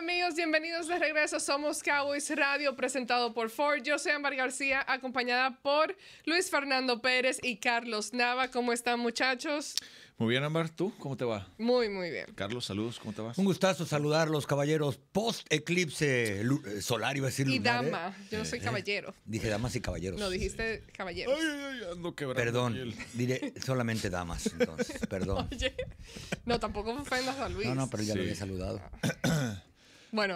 amigos? Bienvenidos de regreso. Somos Cowboys Radio, presentado por Ford. Yo soy Ambar García, acompañada por Luis Fernando Pérez y Carlos Nava. ¿Cómo están, muchachos? Muy bien, Ambar. ¿Tú cómo te va? Muy, muy bien. Carlos, saludos. ¿Cómo te vas? Un gustazo saludar los caballeros. Post-eclipse eh, solar, iba a decir. Y ¿eh? dama. Yo no eh, soy caballero. Dije damas y caballeros. No, dijiste caballeros. Ay, ay, ay. ando quebrando Perdón. Diré solamente damas, entonces. Perdón. No, tampoco ofendas a Luis. No, no, pero ya lo había saludado.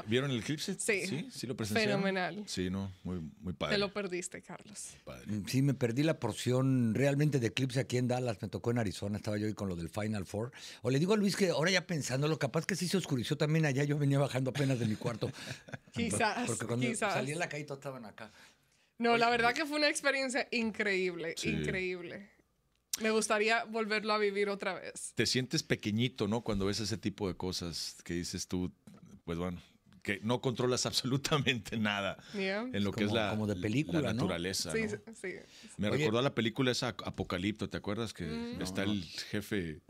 ¿Vieron el eclipse? Sí. Sí, lo presenciaron. Fenomenal. Sí, no, muy, muy padre. Te lo perdiste, Carlos. Padre. Mm, sí, me perdí la porción realmente de eclipse aquí en Dallas. Me tocó en Arizona, estaba yo ahí con lo del Final Four. O le digo a Luis que ahora ya pensándolo, capaz que sí se oscureció también allá. Yo venía bajando apenas de mi cuarto. quizás. Porque cuando salí en la calle todos estaban acá. No, la verdad que fue una experiencia increíble, increíble. Me gustaría volverlo a vivir otra vez. Te sientes pequeñito, ¿no? Cuando ves ese tipo de cosas que dices tú, pues bueno, que no controlas absolutamente nada en lo que es la, naturaleza. Me recordó a la película esa Apocalipto, ¿te acuerdas? Que mm. está el jefe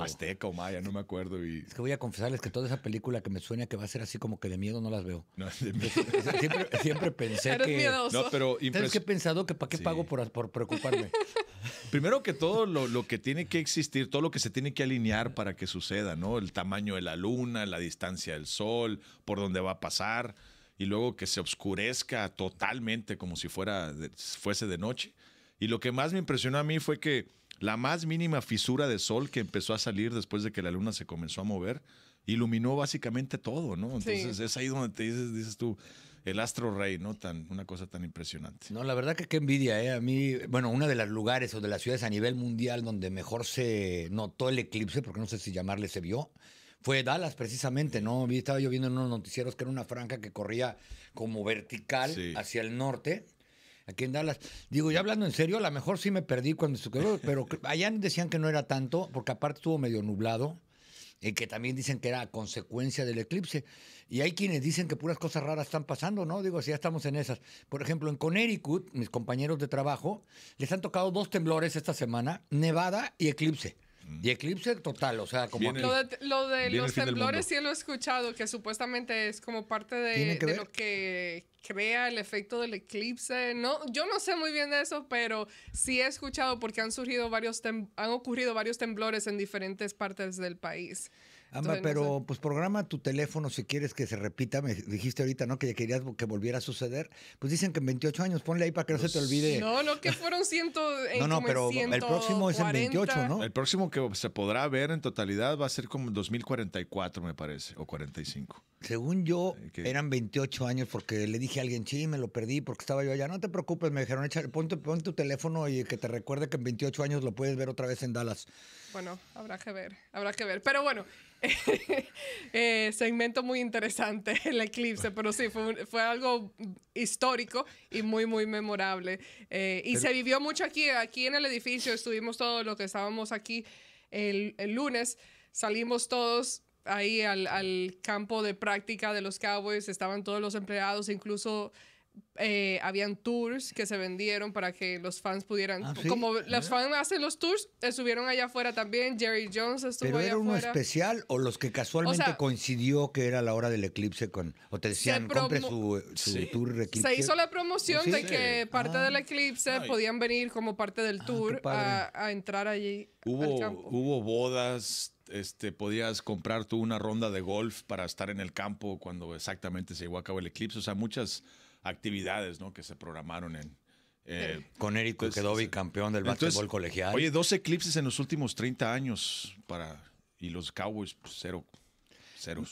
azteca o maya, no me acuerdo. Es que voy a confesarles que toda esa película que me sueña que va a ser así como que de miedo no las veo. siempre, pensé que... No, pero he pensado? Que para qué pago por preocuparme. Primero que todo, lo, que tiene que existir, todo lo que se tiene que alinear para que suceda, ¿no? El tamaño de la luna, la distancia del sol, por dónde va a pasar, y luego que se oscurezca totalmente como si fuera fuese de noche. Y lo que más me impresionó a mí fue que la más mínima fisura de sol que empezó a salir después de que la luna se comenzó a mover, iluminó básicamente todo, ¿no? Entonces es ahí donde te dices, dices tú, el astro rey, ¿no? Tan, una cosa tan impresionante. No, la verdad que qué envidia, ¿eh? A mí, bueno, uno de los lugares o de las ciudades a nivel mundial donde mejor se notó el eclipse, porque no sé si llamarle se vio, fue Dallas precisamente, ¿no? Estaba yo viendo en unos noticieros que era una franja que corría como vertical hacia el norte. Aquí en Dallas. Digo, ya hablando en serio, a lo mejor sí me perdí cuando se pero allá decían que no era tanto, porque aparte estuvo medio nublado y eh, que también dicen que era consecuencia del eclipse. Y hay quienes dicen que puras cosas raras están pasando, ¿no? Digo, si ya estamos en esas. Por ejemplo, en Connecticut, mis compañeros de trabajo, les han tocado dos temblores esta semana, nevada y eclipse. Y eclipse total, o sea, como lo de, los temblores sí lo he escuchado, que supuestamente es como parte de, lo que crea el efecto del eclipse. No, yo no sé muy bien de eso, pero sí he escuchado porque han surgido varios han ocurrido varios temblores en diferentes partes del país. Amba, pero pues programa tu teléfono si quieres que se repita. Me dijiste ahorita, ¿no? Que querías que volviera a suceder. Pues dicen que en 28 años, ponle ahí para que no se te pues, olvide. No, no, que fueron 100. Eh, no, no, pero el próximo es en 28, ¿no? El próximo que se podrá ver en totalidad va a ser como en 2044, me parece, o 45. Según yo, eran 28 años porque le dije a alguien, sí, me lo perdí porque estaba yo allá. No te preocupes, me dijeron, pon tu, pon tu teléfono y que te recuerde que en 28 años lo puedes ver otra vez en Dallas. Bueno, habrá que ver, habrá que ver. Pero bueno, eh, segmento muy interesante el eclipse, pero sí, fue, fue algo histórico y muy, muy memorable. Eh, y se vivió mucho aquí, aquí en el edificio, estuvimos todos los que estábamos aquí el, lunes, salimos todos ahí al, al, campo de práctica de los Cowboys, estaban todos los empleados, incluso eh, habían tours que se vendieron para que los fans pudieran. ¿Ah, como los fans hacen los tours, estuvieron allá afuera también. Jerry Jones estuvo ¿Pero era uno especial o los que casualmente coincidió que era la hora del eclipse con. O te decían, compre su, eh, tour Se hizo la promoción ¿Oh, de que parte ah. del eclipse podían venir como parte del ah, tour a, entrar allí. Hubo, hubo bodas este, podías comprar tú una ronda de golf para estar en el campo cuando exactamente se llevó a cabo el eclipse. O sea, muchas, actividades que se programaron en, eh, con Eric que pues, quedó del básquetbol colegial. Oye, dos eclipses en los últimos 30 años para y los Cowboys pues, cero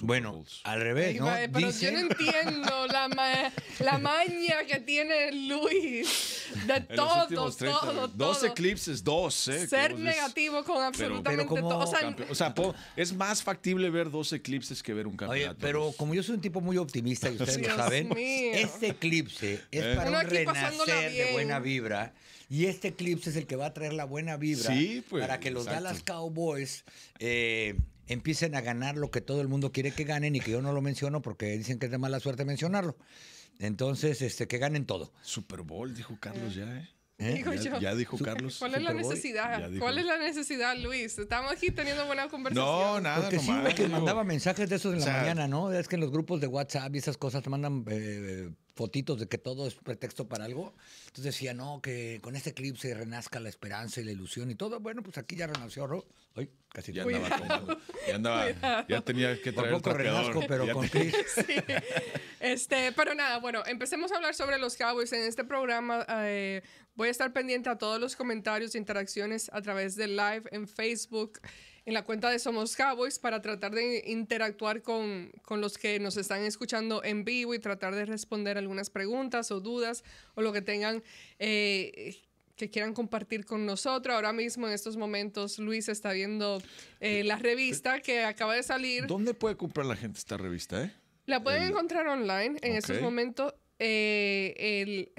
bueno, al revés, ¿no? Pero yo no entiendo la, maña que tiene Luis de todo, todo, Dos eclipses, dos. Eh, Ser negativo con absolutamente todo. O sea, es más factible ver dos eclipses que ver un campeonato. pero como yo soy un tipo muy optimista y ustedes lo saben, este eclipse es eh. para un renacer de buena vibra. Y este eclipse es el que va a traer la buena vibra pues, para que los Dallas Cowboys eh, empiecen a ganar lo que todo el mundo quiere que ganen y que yo no lo menciono porque dicen que es de mala suerte mencionarlo. Entonces, este, que ganen todo. Super Bowl, dijo Carlos ya, ¿eh? ¿Eh? ya, dijo Carlos. ¿Cuál es la necesidad? ¿Cuál es la necesidad, Luis? Estamos aquí teniendo buena conversación. No, nada. Porque nomás, que mandaba mensajes de esos en la mañana, ¿no? Es que en los grupos de WhatsApp y esas cosas te mandan eh, fotitos de que todo es pretexto para algo. Entonces decía, no, que con este clip se renazca la esperanza y la ilusión y todo. Bueno, pues aquí ya renació Ro. Ay, casi ya andaba, ya andaba ya tenía que traer Un poco renazco, pero con Chris. Este, pero nada, bueno, empecemos a hablar sobre los Cowboys en este programa. Eh, Voy a estar pendiente a todos los comentarios e interacciones a través del live en Facebook, en la cuenta de Somos Cowboys, para tratar de interactuar con, los que nos están escuchando en vivo y tratar de responder algunas preguntas o dudas o lo que tengan eh, que quieran compartir con nosotros. Ahora mismo, en estos momentos, Luis está viendo eh, la eh, revista que acaba de salir. ¿Dónde puede comprar la gente esta revista? La pueden encontrar online en estos momentos. el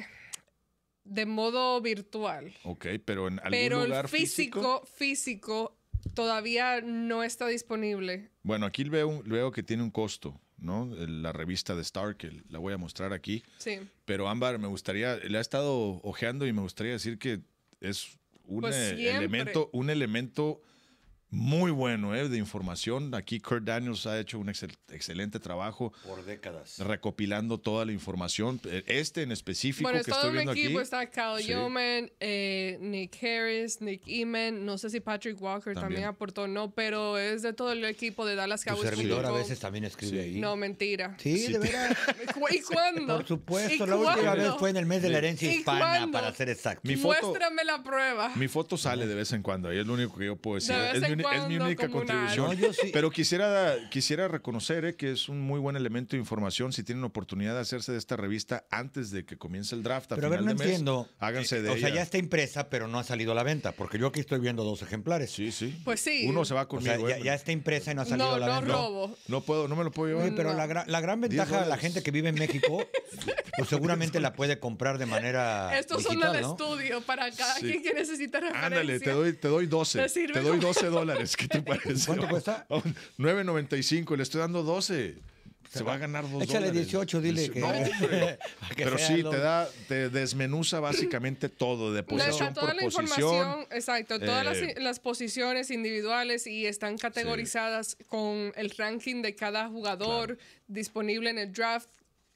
de modo virtual. Ok, pero en algún pero el físico, físico, todavía no está disponible. Bueno, aquí veo, luego que tiene un costo. ¿no? La revista de Stark, la voy a mostrar aquí. Sí. Pero Ámbar, me gustaría, le ha estado ojeando y me gustaría decir que es un pues e, elemento, un elemento muy bueno ¿eh? de información. Aquí Kurt Daniels ha hecho un excelente trabajo. Por décadas. Recopilando toda la información. E, este en específico bueno, que estoy viendo aquí. Bueno, está Cal Yeoman, eh, Nick Harris, Nick Eman. No sé si Patrick Walker también. aportó, no, pero es de todo el equipo de Dallas Cowboys. Tu servidor a veces también escribe ahí. No, mentira. Sí, de verdad. ¿Y cuándo? Por supuesto, la última vez fue en el mes de la herencia hispana, para ser exacto. Mi Muéstrame la prueba. Mi foto sale de vez en cuando, ahí es lo único que yo puedo decir es mi única contribución. Pero quisiera, quisiera reconocer eh, que es un muy buen elemento de información. Si tienen oportunidad de hacerse de esta revista antes de que comience el draft, a pero final a ver, no de mes, entiendo. háganse eh, de o ella. sea, ya está impresa, pero no ha salido a la venta, porque yo aquí estoy viendo dos ejemplares. Sí, sí. Pues sí. Uno se va con O sea, eh, ya, está impresa y no ha salido a la venta. No, robo. No puedo, no me lo puedo llevar. pero la, la, gran ventaja de la gente que vive en México, pues seguramente la puede comprar de manera. Estos es son de estudio para cada quien que necesita referencia. Ándale, te doy, te doy 12. Te, te doy 12 dólares. ¿Qué te parece? ¿Cuánto cuesta? 9.95, le estoy dando 12. Se, va, a ganar dos Échale 18, dile pero sí, te da, te desmenuza básicamente todo, de posición por la Información, exacto, todas eh, las, posiciones individuales y están categorizadas con el ranking de cada jugador disponible en el draft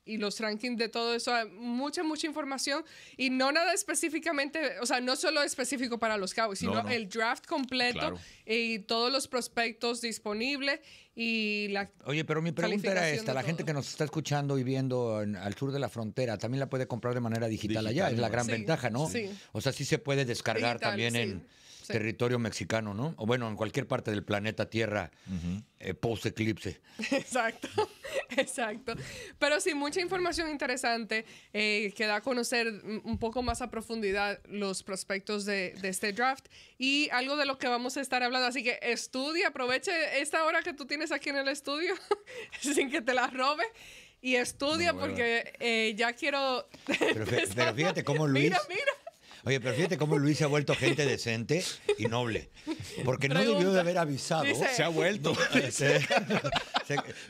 y los rankings de todo eso, mucha, mucha información y no nada específicamente, o sea, no solo específico para los Cowboys, sino el draft completo y todos los prospectos disponibles y la... Oye, pero mi pregunta era esta, la gente que nos está escuchando y viendo al sur de la frontera, también la puede comprar de manera digital, allá, es la gran ventaja, ¿no? Sí. O sea, sí se puede descargar también en territorio mexicano, ¿no? O bueno, en cualquier parte del planeta Tierra eh, post eclipse. Exacto, exacto. Pero sí, mucha información interesante eh, que da a conocer un poco más a profundidad los prospectos de, este draft y algo de lo que vamos a estar hablando. Así que estudia, aproveche esta hora que tú tienes aquí en el estudio sin que te la robe y estudia porque eh, ya quiero... fíjate cómo Luis... Mira, mira Oye, pero fíjate cómo Luis se ha vuelto gente decente y noble. Porque no debió de haber avisado. se ha vuelto. Se,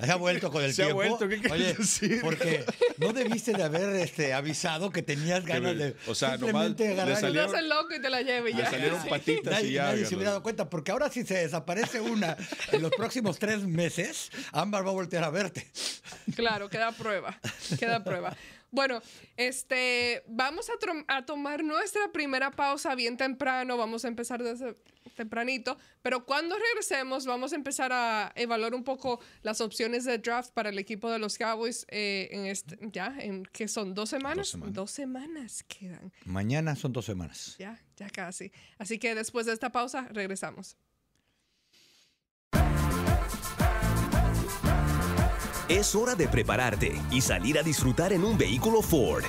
ha vuelto con el se tiempo. Ha vuelto, ¿qué Oye, decir? porque no debiste de haber este, avisado que tenías ganas de o sea, normalmente loco y te la lleve ya. Le salieron patitas nadie, y ya. Nadie se hubiera dado cuenta, porque ahora si se desaparece una en los próximos tres meses, Ámbar va a voltear a verte. Claro, queda prueba, queda prueba. Bueno, este, vamos a, tomar nuestra primera pausa bien temprano, vamos a empezar desde tempranito, pero cuando regresemos vamos a empezar a evaluar un poco las opciones de draft para el equipo de los Cowboys eh, este, ya, en que son semanas? dos semanas, dos semanas quedan. Mañana son dos semanas. Ya, ya casi. Así que después de esta pausa regresamos. Es hora de prepararte y salir a disfrutar en un vehículo Ford.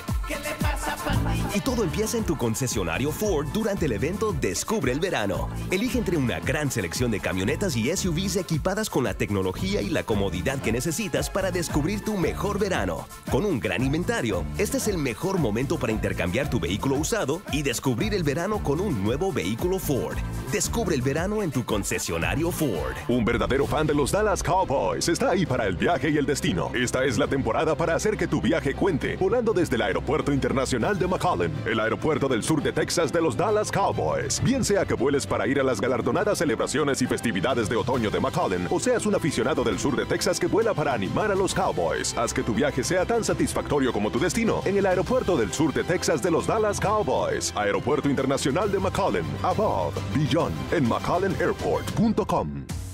Y todo empieza en tu concesionario Ford durante el evento Descubre el Verano. Elige entre una gran selección de camionetas y SUVs equipadas con la tecnología y la comodidad que necesitas para descubrir tu mejor verano. Con un gran inventario, este es el mejor momento para intercambiar tu vehículo usado y descubrir el verano con un nuevo vehículo Ford. Descubre el verano en tu concesionario Ford. Un verdadero fan de los Dallas Cowboys está ahí para el viaje y el destino. Esta es la temporada para hacer que tu viaje cuente, volando desde el Aeropuerto Internacional de McAllen, el aeropuerto del sur de Texas de los Dallas Cowboys. Bien sea que vueles para ir a las galardonadas celebraciones y festividades de otoño de McAllen, o seas un aficionado del sur de Texas que vuela para animar a los Cowboys, haz que tu viaje sea tan satisfactorio como tu destino en el aeropuerto del sur de Texas de los Dallas Cowboys. Aeropuerto Internacional de McAllen, above, beyond, en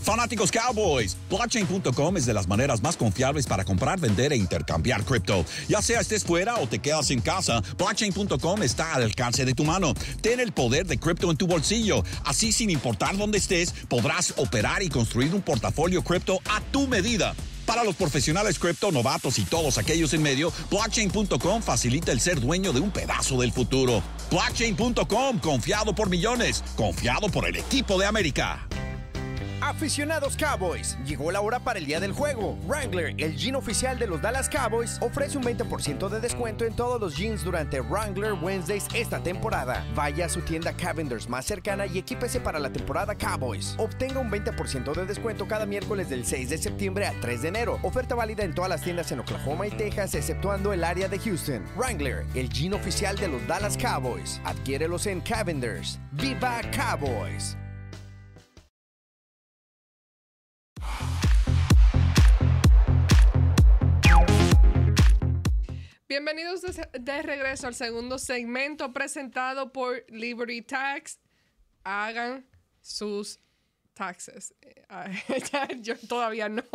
Fanáticos Cowboys, blockchain.com es de las maneras más confiables para comprar, vender e intercambiar cripto. Ya sea estés fuera o te quedas en casa, blockchain.com está al alcance de tu mano. Ten el poder de cripto en tu bolsillo. Así, sin importar dónde estés, podrás operar y construir un portafolio cripto a tu medida. Para los profesionales cripto, novatos y todos aquellos en medio, blockchain.com facilita el ser dueño de un pedazo del futuro. Blockchain.com, confiado por millones, confiado por el equipo de América. Aficionados Cowboys, llegó la hora para el día del juego. Wrangler, el jean oficial de los Dallas Cowboys, ofrece un 20% de descuento en todos los jeans durante Wrangler Wednesdays esta temporada. Vaya a su tienda Cavenders más cercana y equípese para la temporada Cowboys. Obtenga un 20% de descuento cada miércoles del 6 de septiembre al 3 de enero. Oferta válida en todas las tiendas en Oklahoma y Texas, exceptuando el área de Houston. Wrangler, el jean oficial de los Dallas Cowboys. Adquiérelos en Cavenders. ¡Viva Cowboys! Bienvenidos de, regreso al segundo segmento presentado por Liberty Tax. Hagan sus taxes. Eh, ah, yo todavía no,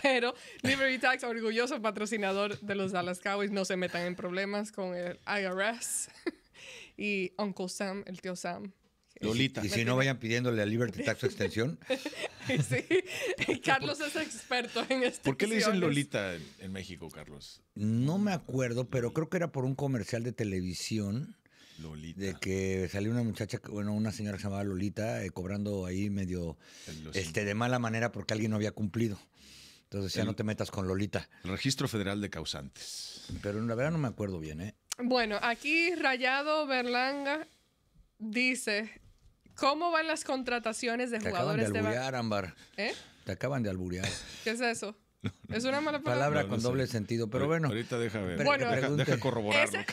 pero Liberty Tax, orgulloso patrocinador de los Dallas Cowboys, no se metan en problemas con el IRS. Y Uncle Sam, el tío Sam, Lolita. Y, si no vayan pidiéndole a Liberty Tax extensión. sí, Carlos es experto en esto. ¿Por qué le dicen Lolita en, México, Carlos? No me acuerdo, pero creo que era por un comercial de televisión. Lolita. De que salió una muchacha, bueno, una señora que se llamaba Lolita, eh, cobrando ahí medio este, de mala manera porque alguien no había cumplido. Entonces ya no te metas con Lolita. Registro Federal de Causantes. Pero la verdad no me acuerdo bien, ¿eh? Bueno, aquí Rayado Berlanga dice, ¿Cómo van las contrataciones de Te jugadores acaban de alburear, Ámbar. ¿Eh? Te acaban de alburear. ¿Qué es eso? es una mala palabra. Palabra con doble sentido, pero bueno. Ahorita deja ver. Bueno, deja,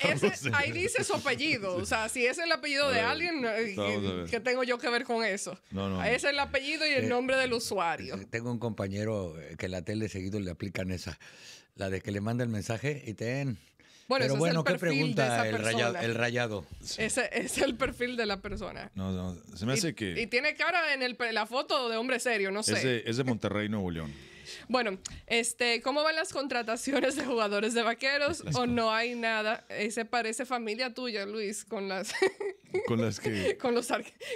ahí dice su apellido. O sea, si es el apellido de alguien, eh, ¿qué tengo yo que ver con eso? no. Ah, es el apellido y el eh, nombre del usuario. Eh, tengo un compañero que la tele seguido le aplican esa. La de que le manda el mensaje y te den... Pero bueno, ¿qué pregunta el rayado? Ese es el perfil de la persona. No, se me hace y, que... tiene cara en la foto de hombre serio, no sé. es de Monterrey, Nuevo León. Bueno, este, ¿cómo van las contrataciones de jugadores de vaqueros? ¿O no hay nada? Ese eh, parece familia tuya, Luis, con las. ¿Con los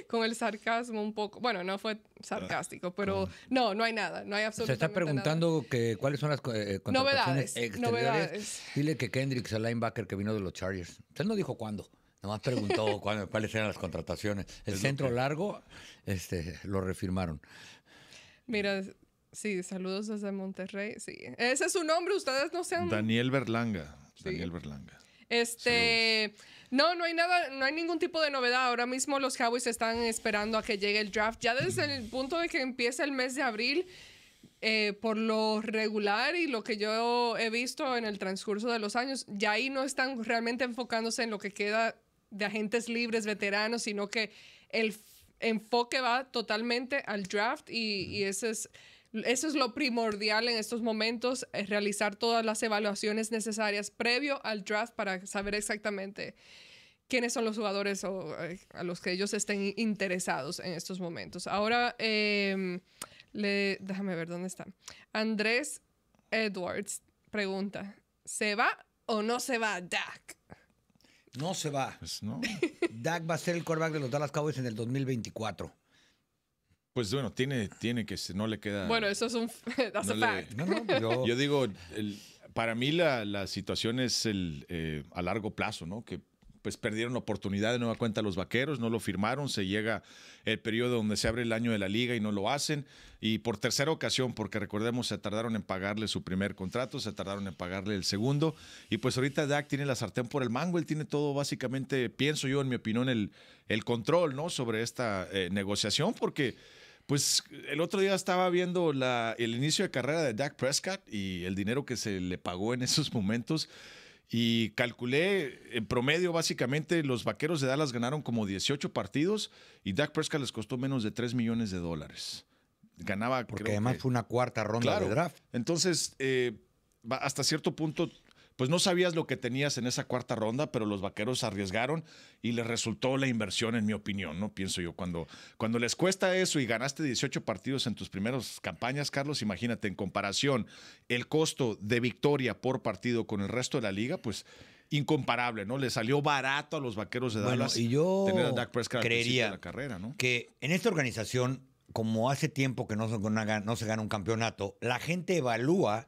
con el sarcasmo un poco. Bueno, no fue sarcástico, pero ah. no, no hay nada. No hay absolutamente Se está preguntando que, cuáles son las eh, contrataciones novedades, exteriores. Novedades. Dile que Kendrick, el linebacker que vino de los Chargers. Usted no dijo cuándo. Nomás preguntó cuándo, cuáles eran las contrataciones. El centro largo, este, lo refirmaron. Mira, Sí, saludos desde Monterrey. ese es su nombre, ustedes no sean. Daniel Berlanga. Daniel Berlanga. Este, no, no hay nada, no hay ningún tipo de novedad. Ahora mismo los Cowboys están esperando a que llegue el draft. Ya desde el punto de que empieza el mes de abril, eh, por lo regular y lo que yo he visto en el transcurso de los años, ya ahí no están realmente enfocándose en lo que queda de agentes libres, veteranos, sino que el enfoque va totalmente al draft y, y ese es eso es lo primordial en estos momentos, es eh, realizar todas las evaluaciones necesarias previo al draft para saber exactamente quiénes son los jugadores o, eh, a los que ellos estén interesados en estos momentos. Ahora, em, déjame ver dónde está. Andrés Edwards pregunta, ¿se va o no se va Dak? No se va. Pues Dak va a ser el quarterback de los Dallas Cowboys en el 2024. Pues bueno, tiene, tiene que no le queda. Bueno, eso es un. yo, digo, para mí la, la, situación es el, eh, a largo plazo, ¿no? Que pues perdieron la oportunidad de nueva cuenta los vaqueros, no lo firmaron, se llega el periodo donde se abre el año de la liga y no lo hacen, y por tercera ocasión, porque recordemos, se tardaron en pagarle su primer contrato, se tardaron en pagarle el segundo, y pues ahorita Dak tiene la sartén por el mango, él tiene todo básicamente, pienso yo, en mi opinión, el, el control, ¿no? Sobre esta eh, negociación, porque pues el otro día estaba viendo el inicio de carrera de Dak Prescott y el dinero que se le pagó en esos momentos. Y calculé en promedio, básicamente, los vaqueros de Dallas ganaron como 18 partidos y Dak Prescott les costó menos de 3 millones de dólares. Ganaba. Porque además fue una cuarta ronda de draft. Entonces, eh, hasta cierto punto pues no sabías lo que tenías en esa cuarta ronda, pero los vaqueros arriesgaron y les resultó la inversión, en mi opinión, ¿no? Pienso yo, cuando, cuando les cuesta eso y ganaste 18 partidos en tus primeras campañas, Carlos, imagínate, en comparación, el costo de victoria por partido con el resto de la liga, pues incomparable, ¿no? Le salió barato a los vaqueros de Dallas y yo tener a creería la carrera, ¿no? Que en esta organización como hace tiempo que no se, gana un campeonato, la gente evalúa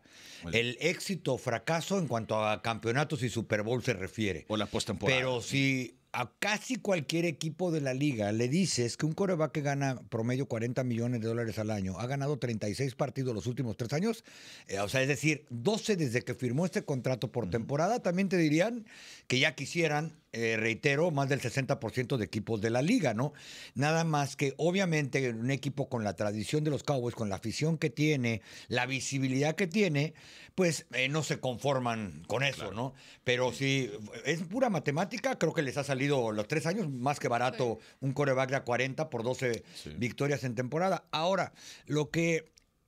el éxito o fracaso en cuanto a campeonatos y Super Bowl se refiere. O la postemporada. Pero si a casi cualquier equipo de la liga le dices que un coreback que gana promedio 40 millones de dólares al año ha ganado 36 partidos los últimos tres años, eh, o sea, es decir, 12 desde que firmó este contrato por temporada, también te dirían que ya quisieran eh, reitero, más del 60% de equipos de la liga, ¿no? Nada más que obviamente un equipo con la tradición de los Cowboys, con la afición que tiene, la visibilidad que tiene, pues eh, no se conforman con eso, ¿no? Pero sí. si es pura matemática, creo que les ha salido los tres años más que barato un coreback de a 40 por 12 victorias en temporada. Ahora, lo que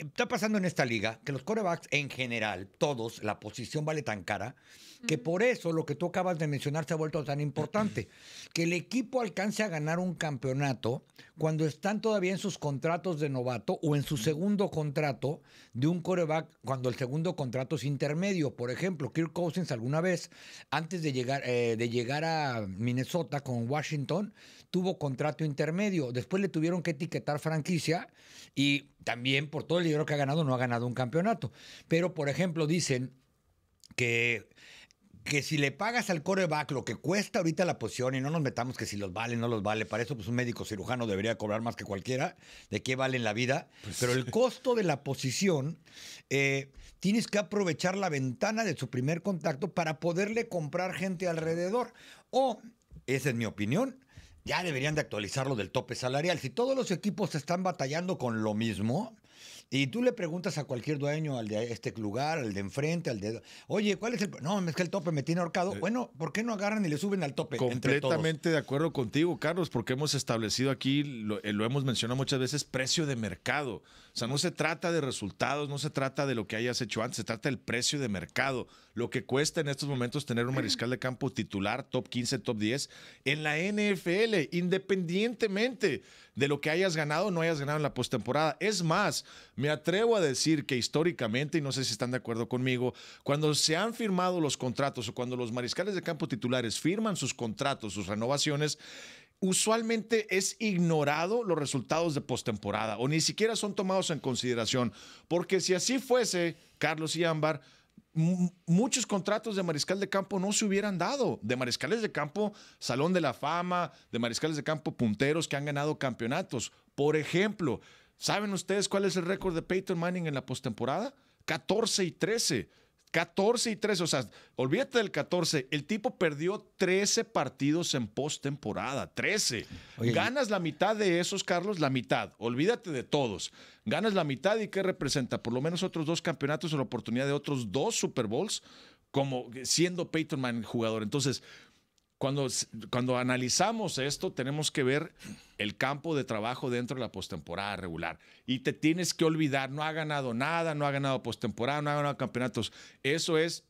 está pasando en esta liga que los corebacks en general, todos, la posición vale tan cara, que por eso lo que tú acabas de mencionar se ha vuelto tan importante. Que el equipo alcance a ganar un campeonato cuando están todavía en sus contratos de novato o en su segundo contrato de un coreback, cuando el segundo contrato es intermedio. Por ejemplo, Kirk Cousins alguna vez, antes de llegar, eh, de llegar a Minnesota con Washington, tuvo contrato intermedio. Después le tuvieron que etiquetar franquicia y también por todo el dinero que ha ganado no ha ganado un campeonato. Pero, por ejemplo, dicen que que si le pagas al coreback lo que cuesta ahorita la posición, y no nos metamos que si los vale, no los vale, para eso pues un médico cirujano debería cobrar más que cualquiera, de qué vale en la vida, pues pero el costo de la posición, eh, tienes que aprovechar la ventana de su primer contacto para poderle comprar gente alrededor. O, esa es mi opinión, ya deberían de actualizar lo del tope salarial. Si todos los equipos están batallando con lo mismo, y tú le preguntas a cualquier dueño, al de este lugar, al de enfrente, al de. Oye, ¿cuál es el.? No, es que el tope me tiene ahorcado. Eh. Bueno, ¿por qué no agarran y le suben al tope? Completamente de acuerdo contigo, Carlos, porque hemos establecido aquí, lo, eh, lo, hemos mencionado muchas veces, precio de mercado. O sea, no se trata de resultados, no se trata de lo que hayas hecho antes, se trata del precio de mercado. Lo que cuesta en estos momentos tener un mariscal de campo titular, top 15, top 10, en la NFL, independientemente de lo que hayas ganado o no hayas ganado en la postemporada. Es más, me atrevo a decir que históricamente, y no sé si están de acuerdo conmigo, cuando se han firmado los contratos o cuando los mariscales de campo titulares firman sus contratos, sus renovaciones, usualmente es ignorado los resultados de postemporada o ni siquiera son tomados en consideración, porque si así fuese, Carlos y Ámbar, muchos contratos de mariscal de campo no se hubieran dado. De mariscales de campo, Salón de la Fama, de mariscales de campo, punteros que han ganado campeonatos. Por ejemplo, ¿saben ustedes cuál es el récord de Peyton Manning en la postemporada? 14 y 13. 14 y 13, o sea, olvídate del 14. El tipo perdió 13 partidos en postemporada, 13. Ganas la mitad de esos, Carlos, la mitad. Olvídate de todos. Ganas la mitad y ¿qué representa? Por lo menos otros dos campeonatos o la oportunidad de otros dos Super Bowls como siendo Peyton Manning jugador. Entonces, cuando, cuando analizamos esto, tenemos que ver el campo de trabajo dentro de la postemporada regular. Y te tienes que olvidar, no ha ganado nada, no ha ganado postemporada, no ha ganado campeonatos. Eso es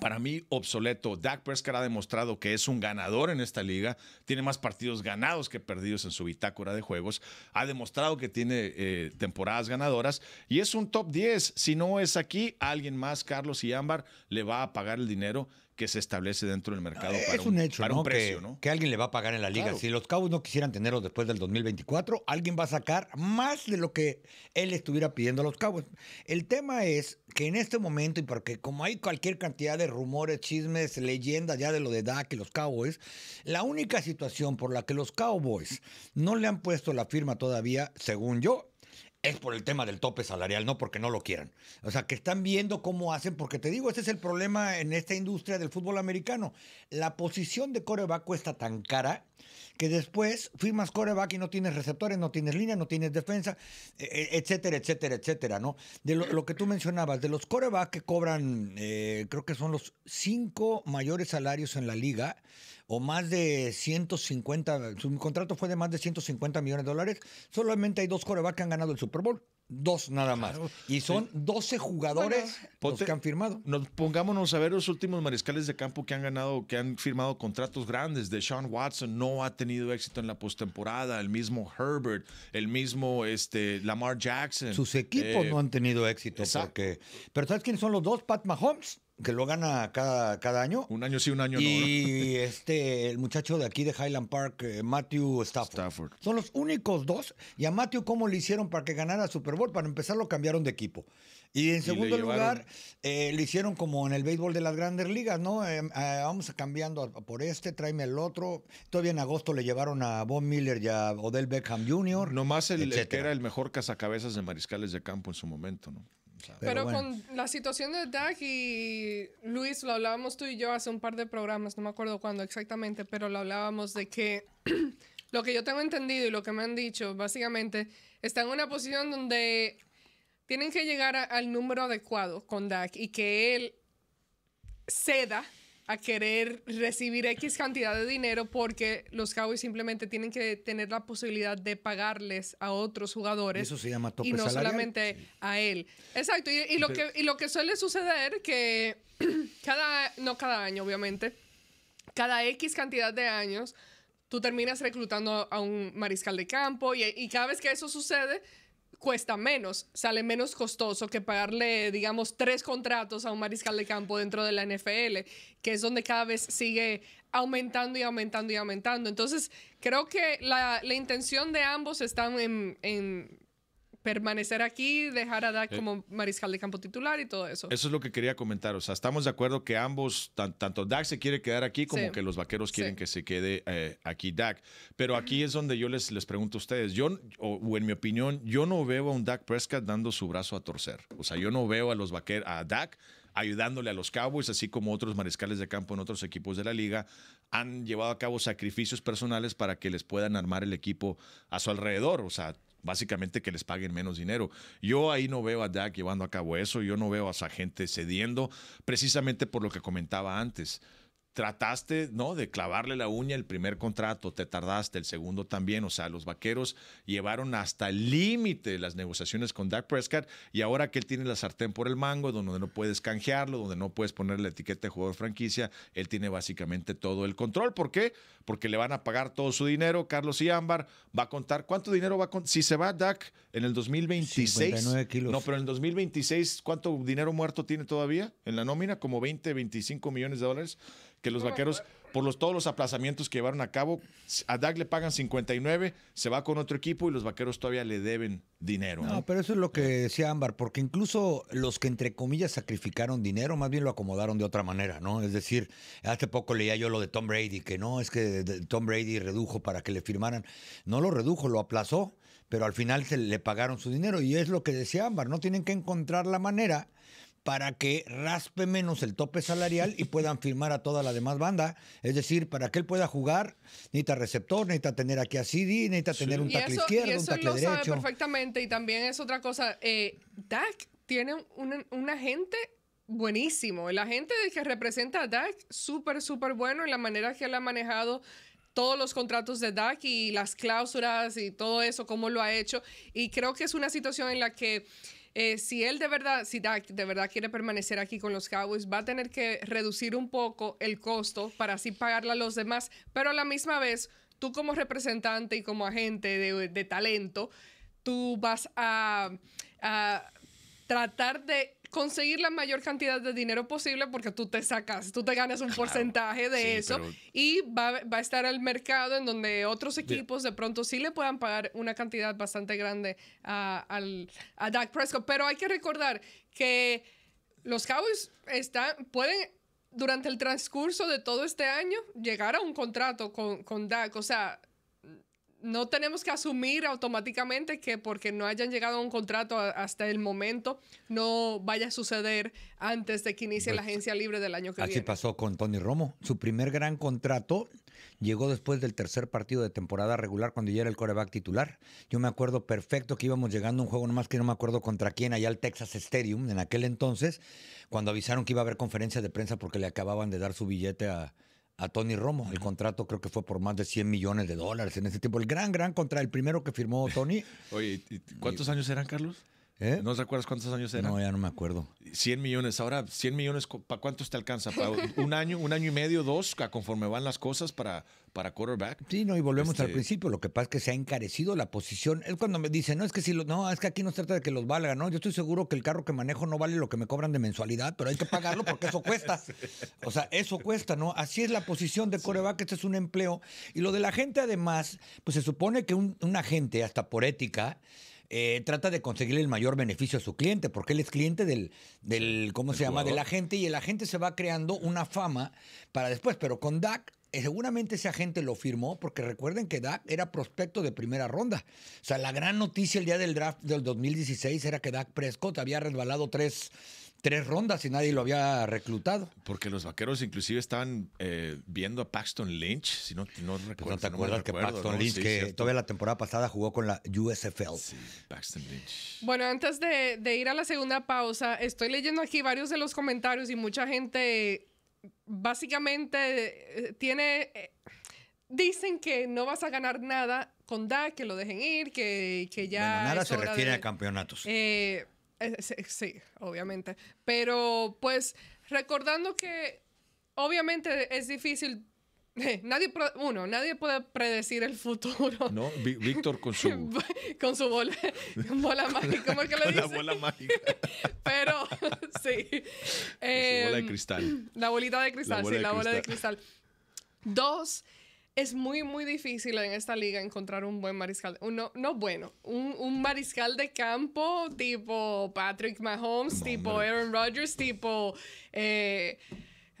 para mí obsoleto. Dak Prescott ha demostrado que es un ganador en esta liga, tiene más partidos ganados que perdidos en su bitácora de juegos, ha demostrado que tiene eh, temporadas ganadoras y es un top 10. Si no es aquí, alguien más, Carlos y Ámbar, le va a pagar el dinero que se establece dentro del mercado ah, es para un, hecho, para un precio, que, alguien le va a pagar en la liga. Si los Cowboys no quisieran tenerlo después del 2024, alguien va a sacar más de lo que él estuviera pidiendo a los Cowboys. El tema es que en este momento, y porque como hay cualquier cantidad de rumores, chismes, leyendas ya de lo de Dak y los Cowboys, la única situación por la que los Cowboys no le han puesto la firma todavía, según yo, es por el tema del tope salarial, no porque no lo quieran. O sea, que están viendo cómo hacen, porque te digo, ese es el problema en esta industria del fútbol americano. La posición de coreback cuesta tan cara que después firmas coreback y no tienes receptores, no tienes línea, no tienes defensa, e, e, etcétera, etcétera, etcétera, ¿no? De lo, que tú mencionabas, de los coreback que cobran, eh, creo que son los cinco mayores salarios en la liga, o más de 150, su contrato fue de más de 150 millones de dólares, solamente hay dos coreback que han ganado el Super Bowl. Dos nada más. Y son 12 jugadores los que han firmado. Nos pongámonos a ver los últimos mariscales de campo que han ganado, que han firmado contratos grandes. De Sean Watson no ha tenido éxito en la postemporada. El mismo Herbert, el mismo este, Lamar Jackson. Sus equipos eh, no han tenido éxito. Porque... Pero ¿sabes quiénes son los dos? Pat Mahomes que lo gana cada, año. Un año sí, un año no. Y este, el muchacho de aquí de Highland Park, eh, Matthew Stafford. Son los únicos dos. Y a Matthew, ¿cómo le hicieron para que ganara Super Bowl? Para empezar, lo cambiaron de equipo. Y en segundo lugar, eh, le hicieron como en el béisbol de las grandes ligas, ¿no? Eh, vamos cambiando por este, tráeme el otro. Todavía en agosto le llevaron a Bob Miller y a Odell Beckham Jr. Nomás el que era el mejor cazacabezas de mariscales de campo en su momento, ¿no? Pero, con la situación de Dak y Luis, lo hablábamos tú y yo hace un par de programas, no me acuerdo cuándo exactamente, pero lo hablábamos de que lo que yo tengo entendido y lo que me han dicho, básicamente, está en una posición donde tienen que llegar al número adecuado con Dak y que él ceda a querer recibir X cantidad de dinero porque los Cowboys simplemente tienen que tener la posibilidad de pagarles a otros jugadores. Y eso se llama no solamente a él. Exacto. Y, lo que, suele suceder que cada, no cada año obviamente, cada X cantidad de años, tú terminas reclutando a un mariscal de campo y, y cada vez que eso sucede cuesta menos, sale menos costoso que pagarle, digamos, tres contratos a un mariscal de campo dentro de la NFL, que es donde cada vez sigue aumentando y aumentando y aumentando. Entonces, creo que la, intención de ambos están en permanecer aquí, dejar a Dak eh. como mariscal de campo titular y todo eso. Eso es lo que quería comentar. O sea, estamos de acuerdo que ambos, tanto Dak se quiere quedar aquí como que los vaqueros quieren que se quede eh, aquí Dak. Pero aquí es donde yo les, les pregunto a ustedes, yo, o, en mi opinión, yo no veo a un Dak Prescott dando su brazo a torcer. O sea, yo no veo a los vaqueros, a Dak ayudándole a los Cowboys, así como otros mariscales de campo en otros equipos de la liga, han llevado a cabo sacrificios personales para que les puedan armar el equipo a su alrededor. O sea, básicamente que les paguen menos dinero. Yo ahí no veo a Jack llevando a cabo eso, yo no veo a esa gente cediendo, precisamente por lo que comentaba antes trataste, ¿no? De clavarle la uña el primer contrato, te tardaste, el segundo también. O sea, los vaqueros llevaron hasta el límite las negociaciones con Dak Prescott y ahora que él tiene la sartén por el mango, donde no puedes canjearlo, donde no puedes poner la etiqueta de jugador franquicia, él tiene básicamente todo el control. ¿Por qué? Porque le van a pagar todo su dinero. Carlos y Ámbar va a contar cuánto dinero va a contar. Si se va Dak en el 2026. No, pero en el 2026, ¿cuánto dinero muerto tiene todavía en la nómina? Como 20, 25 millones de dólares que los vaqueros, por los, todos los aplazamientos que llevaron a cabo, a Dak le pagan 59, se va con otro equipo y los vaqueros todavía le deben dinero. No, pero eso es lo que decía Ámbar, porque incluso los que entre comillas sacrificaron dinero, más bien lo acomodaron de otra manera, ¿no? Es decir, hace poco leía yo lo de Tom Brady, que no, es que Tom Brady redujo para que le firmaran. No lo redujo, lo aplazó, pero al final se le pagaron su dinero. Y es lo que decía Ámbar, ¿no? Tienen que encontrar la manera para que raspe menos el tope salarial y puedan firmar a toda la demás banda. Es decir, para que él pueda jugar, necesita receptor, necesita tener aquí a CD, necesita tener un tackle izquierdo, un tackle derecho. Sabe perfectamente y también es otra cosa. Eh, Dak tiene un, agente buenísimo. El agente que representa a Dak, súper, súper bueno en la manera que él ha manejado todos los contratos de Dak y las cláusulas y todo eso, cómo lo ha hecho. Y creo que es una situación en la que eh, si él de verdad, si de verdad quiere permanecer aquí con los Cowboys, va a tener que reducir un poco el costo para así pagarle a los demás, pero a la misma vez, tú como representante y como agente de, talento, tú vas a tratar de conseguir la mayor cantidad de dinero posible porque tú te sacas, tú te ganas un porcentaje de eso y va, a estar al mercado en donde otros equipos de pronto sí le puedan pagar una cantidad bastante grande a, al, a Dak Prescott. Pero hay que recordar que los Cowboys están, pueden durante el transcurso de todo este año llegar a un contrato con, con Dak. O sea, no tenemos que asumir automáticamente que porque no hayan llegado a un contrato hasta el momento no vaya a suceder antes de que inicie la agencia libre del año que viene. Así pasó con Tony Romo. Su primer gran contrato llegó después del tercer partido de temporada regular cuando ya era el coreback titular. Yo me acuerdo perfecto que íbamos llegando a un juego, nomás que no me acuerdo contra quién, allá al Texas Stadium en aquel entonces, cuando avisaron que iba a haber conferencia de prensa porque le acababan de dar su billete a a Tony Romo. El contrato creo que fue por más de 100 millones de dólares en ese tiempo. El gran, gran contra el primero que firmó Tony. Oye, ¿cuántos años eran, Carlos? ¿Eh? ¿No te acuerdas cuántos años eran? No, ya no me acuerdo. 100 millones. Ahora, 100 millones, ¿para cuántos te alcanza? un año, un año y medio, dos, conforme van las cosas para para quarterback. Sí, no, y volvemos al este, principio. Lo que pasa es que se ha encarecido la posición. Es cuando me dicen, no, es que si lo, no, es que aquí no se trata de que los valga, ¿no? Yo estoy seguro que el carro que manejo no vale lo que me cobran de mensualidad, pero hay que pagarlo porque eso cuesta. O sea, eso cuesta, ¿no? Así es la posición de quarterback, este es un empleo. Y lo de la gente, además, pues se supone que un, agente, hasta por ética, eh, trata de conseguir el mayor beneficio a su cliente, porque él es cliente del, del ¿cómo se llama? Del agente, y el agente se va creando una fama para después. Pero con Dak eh, seguramente ese agente lo firmó porque recuerden que Dak era prospecto de primera ronda. O sea, la gran noticia el día del draft del 2016 era que Dak Prescott había resbalado tres, tres rondas y nadie lo había reclutado. Porque los vaqueros inclusive estaban eh, viendo a Paxton Lynch, si no, recuerdo. Pues no te acuerdas que Paxton Lynch, que todavía la temporada pasada jugó con la USFL. Sí, Paxton Lynch. Bueno, antes de ir a la segunda pausa, estoy leyendo aquí varios de los comentarios y mucha gente básicamente eh, tiene... Eh, dicen que no vas a ganar nada con Da que lo dejen ir, que, que ya... nada se refiere a campeonatos. Eh, sí, obviamente. Pero pues recordando que obviamente es difícil Nadie uno, nadie puede predecir el futuro. No, Víctor con su con su bola, mágica, ¿cómo es que le dice? La bola mágica. Pero sí. Eh, su bola de em, cristal. La bolita de cristal, sí, la bola de cristal. Dos, es muy, muy difícil en esta liga encontrar un buen mariscal. Uno, no bueno, un, mariscal de campo tipo Patrick Mahomes, tipo Aaron Rodgers, tipo. Eh,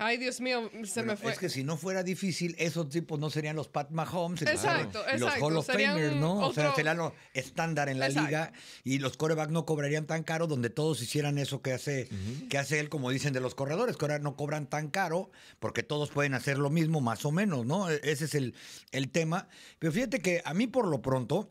Ay, Dios mío, se me fue. Es que si no fuera difícil, esos tipos no serían los Pat Mahomes, los, Hall of ¿no? O sea, serían los estándar en la liga y los corebacks no cobrarían tan caro donde todos hicieran eso que hace, que hace él, como dicen de los corredores, que ahora no cobran tan caro porque todos pueden hacer lo mismo, más o menos, ¿no? E-, ese es el, el tema. Pero fíjate que a mí por lo pronto,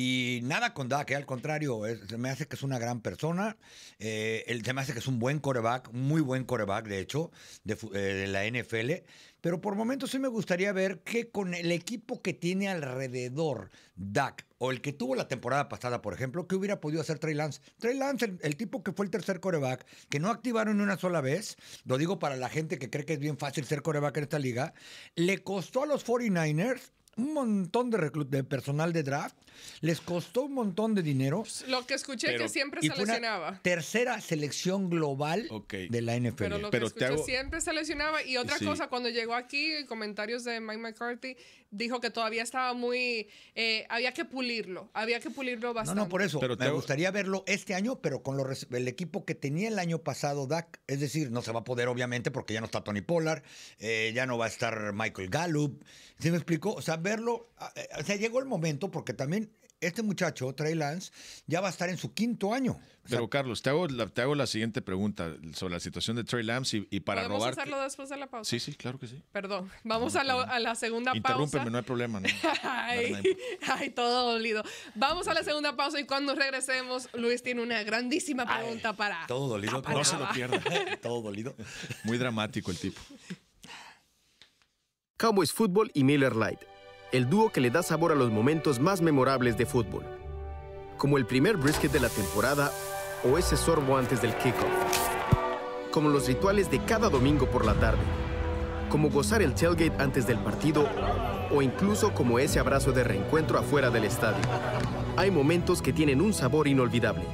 y nada con Dak, al contrario, se me hace que es una gran persona. Eh, se me hace que es un buen coreback, muy buen coreback, de hecho, de, eh, la NFL. Pero por momentos sí me gustaría ver que con el equipo que tiene alrededor Dak, o el que tuvo la temporada pasada, por ejemplo, ¿qué hubiera podido hacer Trey Lance? Trey Lance, el, tipo que fue el tercer coreback, que no activaron una sola vez, lo digo para la gente que cree que es bien fácil ser coreback en esta liga, le costó a los 49ers un montón de, de personal de draft, les costó un montón de dinero. Pues, lo que escuché que siempre seleccionaba Tercera selección global de la NFL. Pero lo que escuché siempre seleccionaba. Y otra cosa, cuando llegó aquí, comentarios de Mike McCarthy, dijo que todavía estaba muy, eh, había que pulirlo, había que pulirlo bastante. No, no, por eso, me gustaría verlo este año, pero con el equipo que tenía el año pasado Dak, es decir, no se va a poder obviamente porque ya no está Tony Pollard, eh, ya no va a estar Michael Gallup, ¿Sí me explicó? O sea, verlo, ah, eh, o sea, llegó el momento porque también este muchacho, Trey Lance, ya va a estar en su quinto año. Pero Carlos, te hago, la, te hago la siguiente pregunta sobre la situación de Trey Lance y, para robar. ¿Podemos hacerlo después de la pausa? Sí, sí, claro que sí. Perdón, vamos a, la, segunda pausa. Interrúmpeme, no hay problema. ¿no? ay, todo dolido. Vamos a la segunda pausa y cuando regresemos, Luis tiene una grandísima pregunta para. Todo dolido, no se lo pierda. todo dolido. Muy dramático el tipo. Cowboys Fútbol y Miller Light el dúo que le da sabor a los momentos más memorables de fútbol, como el primer brisket de la temporada o ese sorbo antes del kickoff, como los rituales de cada domingo por la tarde, como gozar el tailgate antes del partido o incluso como ese abrazo de reencuentro afuera del estadio. Hay momentos que tienen un sabor inolvidable.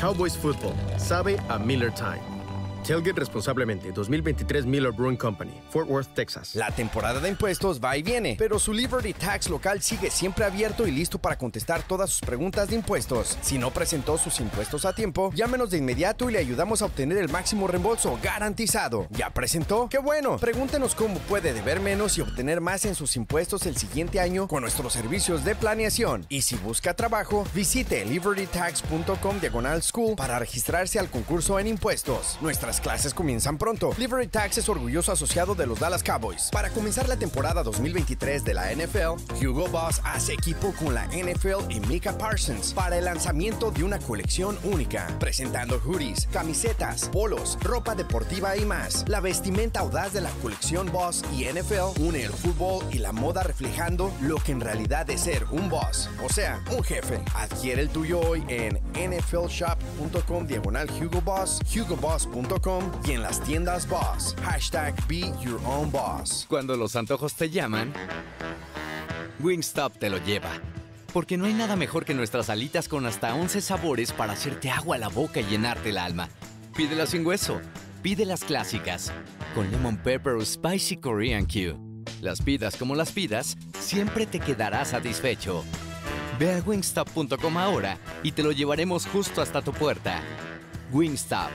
Cowboys Football sabe a Miller Time. Tailgate responsablemente. 2023 Miller Brewing Company, Fort Worth, Texas. La temporada de impuestos va y viene, pero su Liberty Tax local sigue siempre abierto y listo para contestar todas sus preguntas de impuestos. Si no presentó sus impuestos a tiempo, llámenos de inmediato y le ayudamos a obtener el máximo reembolso garantizado. ¿Ya presentó? ¡Qué bueno! Pregúntenos cómo puede deber menos y obtener más en sus impuestos el siguiente año con nuestros servicios de planeación. Y si busca trabajo, visite libertytax.com diagonal school para registrarse al concurso en impuestos. Nuestra las clases comienzan pronto. Livery Tax es orgulloso asociado de los Dallas Cowboys. Para comenzar la temporada 2023 de la NFL, Hugo Boss hace equipo con la NFL y Mika Parsons para el lanzamiento de una colección única, presentando hoodies, camisetas, polos, ropa deportiva y más. La vestimenta audaz de la colección Boss y NFL une el fútbol y la moda reflejando lo que en realidad es ser un boss, o sea, un jefe. Adquiere el tuyo hoy en nflshop.com diagonal Hugo Boss, hugoboss.com y en las tiendas Boss. Hashtag Be Your Own Boss. Cuando los antojos te llaman, Wingstop te lo lleva. Porque no hay nada mejor que nuestras alitas con hasta 11 sabores para hacerte agua a la boca y llenarte el alma. Pídelas sin hueso, pídelas clásicas, con Lemon Pepper o Spicy Korean Q. Las pidas como las pidas, siempre te quedarás satisfecho. Ve a wingstop.com ahora y te lo llevaremos justo hasta tu puerta. Wingstop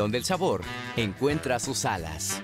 donde el sabor encuentra sus alas.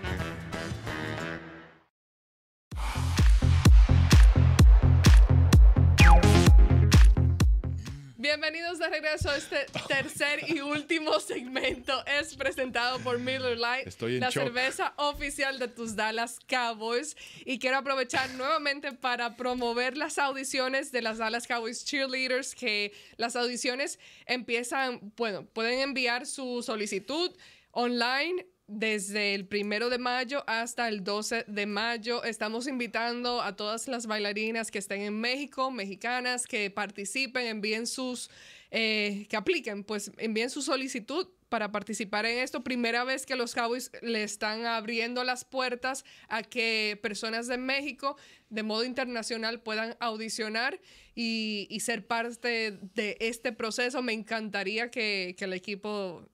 bienvenidos de regreso a este tercer y último segmento. Es presentado por Miller Lite, la cerveza oficial de tus Dallas Cowboys. Y quiero aprovechar nuevamente para promover las audiciones de las Dallas Cowboys Cheerleaders, que las audiciones empiezan, bueno, pueden enviar su solicitud online desde el primero de mayo hasta el 12 de mayo. Estamos invitando a todas las bailarinas que estén en México, mexicanas, que participen, envíen sus, eh, que apliquen, pues envíen su solicitud para participar en esto. Primera vez que los Cowboys le están abriendo las puertas a que personas de México de modo internacional puedan audicionar y, ser parte de este proceso. Me encantaría que, que el equipo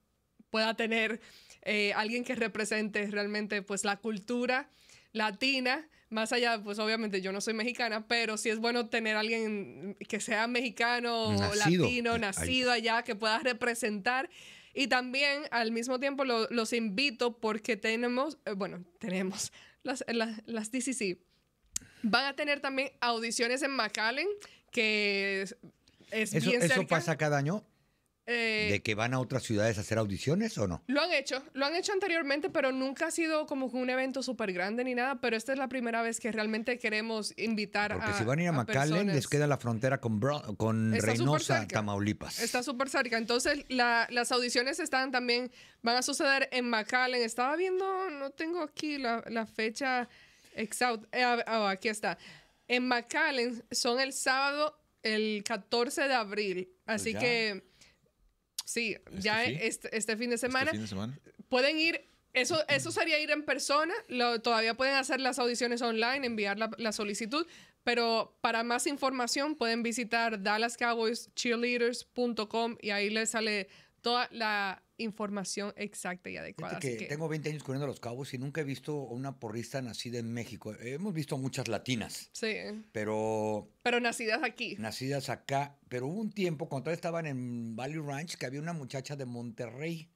pueda tener eh, alguien que represente realmente pues la cultura latina, más allá, pues obviamente yo no soy mexicana, pero sí es bueno tener alguien que sea mexicano latino, nacido allá, que pueda representar. Y también al mismo tiempo los invito porque tenemos, eh, bueno, tenemos las, las, DCC. Van a tener también audiciones en McAllen, que es, eso, bien cerca. Eso pasa cada año eh, ¿De que van a otras ciudades a hacer audiciones o no? Lo han hecho, lo han hecho anteriormente, pero nunca ha sido como un evento súper grande ni nada, pero esta es la primera vez que realmente queremos invitar a Porque si van a ir a, les queda la frontera con, con Reynosa, Tamaulipas. Está súper cerca, entonces las audiciones están también, van a suceder en McAllen. Estaba viendo, no tengo aquí la, fecha exacta, eh, oh, aquí está. En McAllen son el sábado, el 14 de abril, así pues que Sí, este ya Este, este, este fin de semana. Pueden ir eso, eso sería ir en persona. todavía pueden hacer las audiciones online, enviar la, solicitud. Pero para más información pueden visitar Dallas Cheerleaders.com y ahí les sale toda la información exacta y adecuada. Que, tengo 20 años corriendo a los cabos y nunca he visto una porrista nacida en México. Hemos visto muchas latinas. Sí. Pero. Pero nacidas aquí. Nacidas acá. Pero hubo un tiempo, cuando estaban en Valley Ranch, que había una muchacha de Monterrey.